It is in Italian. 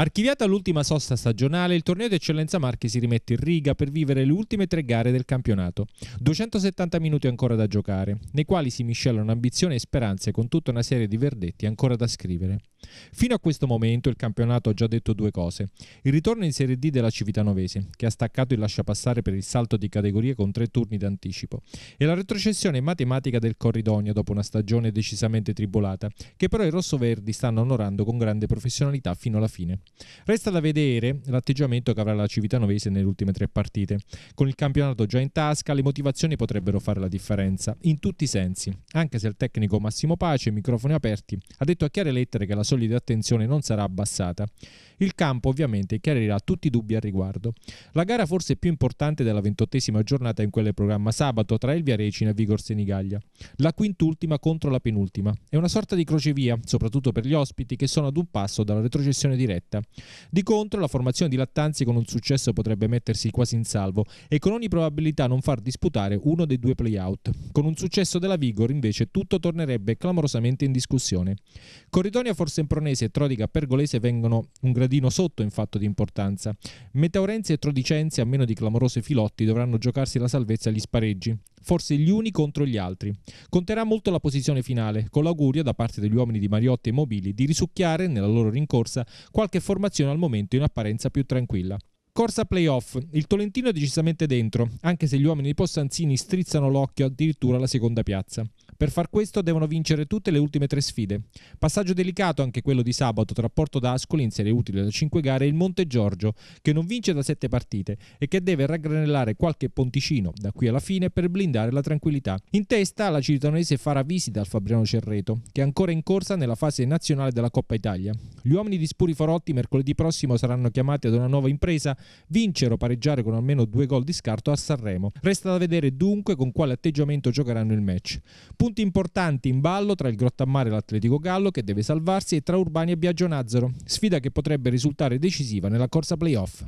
Archiviata l'ultima sosta stagionale, il torneo di eccellenza Marchi si rimette in riga per vivere le ultime tre gare del campionato. 270 minuti ancora da giocare, nei quali si miscelano ambizioni e speranze con tutta una serie di verdetti ancora da scrivere. Fino a questo momento il campionato ha già detto due cose. Il ritorno in Serie D della Civitanovese, che ha staccato il lasciapassare per il salto di categoria con tre turni d'anticipo, e la retrocessione matematica del Corridonia dopo una stagione decisamente tribolata, che però i rossoverdi stanno onorando con grande professionalità fino alla fine. Resta da vedere l'atteggiamento che avrà la Civitanovese nelle ultime tre partite. Con il campionato già in tasca, le motivazioni potrebbero fare la differenza, in tutti i sensi, anche se il tecnico Massimo Pace, microfoni aperti, ha detto a chiare lettere che la solida attenzione non sarà abbassata. Il campo ovviamente chiarirà tutti i dubbi al riguardo. La gara forse più importante della ventottesima giornata in quel programma sabato tra Elvia Recina e Vigor Senigaglia. La quintultima contro la penultima. È una sorta di crocevia, soprattutto per gli ospiti che sono ad un passo dalla retrocessione diretta. Di contro la formazione di Lattanzi con un successo potrebbe mettersi quasi in salvo e con ogni probabilità non far disputare uno dei due playout. Con un successo della Vigor invece tutto tornerebbe clamorosamente in discussione. Corridonia forse Sempronese e Trodica Pergolese vengono un gradino sotto in fatto di importanza. Metaurenzi e Trodicenzi, a meno di clamorose filotti, dovranno giocarsi la salvezza agli spareggi, forse gli uni contro gli altri. Conterà molto la posizione finale, con l'augurio da parte degli uomini di Mariotti e Mobili di risucchiare, nella loro rincorsa, qualche formazione al momento in apparenza più tranquilla. Corsa playoff, il Tolentino è decisamente dentro, anche se gli uomini di Possanzini strizzano l'occhio addirittura alla seconda piazza. Per far questo devono vincere tutte le ultime tre sfide. Passaggio delicato anche quello di sabato tra Porto d'Ascoli in serie utile da 5 gare e il Monte Giorgio che non vince da 7 partite e che deve raggranellare qualche ponticino da qui alla fine per blindare la tranquillità. In testa la ciritonese farà visita al Fabriano Cerreto che è ancora in corsa nella fase nazionale della Coppa Italia. Gli uomini di Spuri Forotti mercoledì prossimo saranno chiamati ad una nuova impresa, vincere o pareggiare con almeno due gol di scarto a Sanremo. Resta da vedere dunque con quale atteggiamento giocheranno il match. Punti importanti in ballo tra il Grottammare e l'Atletico Gallo che deve salvarsi e tra Urbani e Biagio Nazzaro, sfida che potrebbe risultare decisiva nella corsa playoff.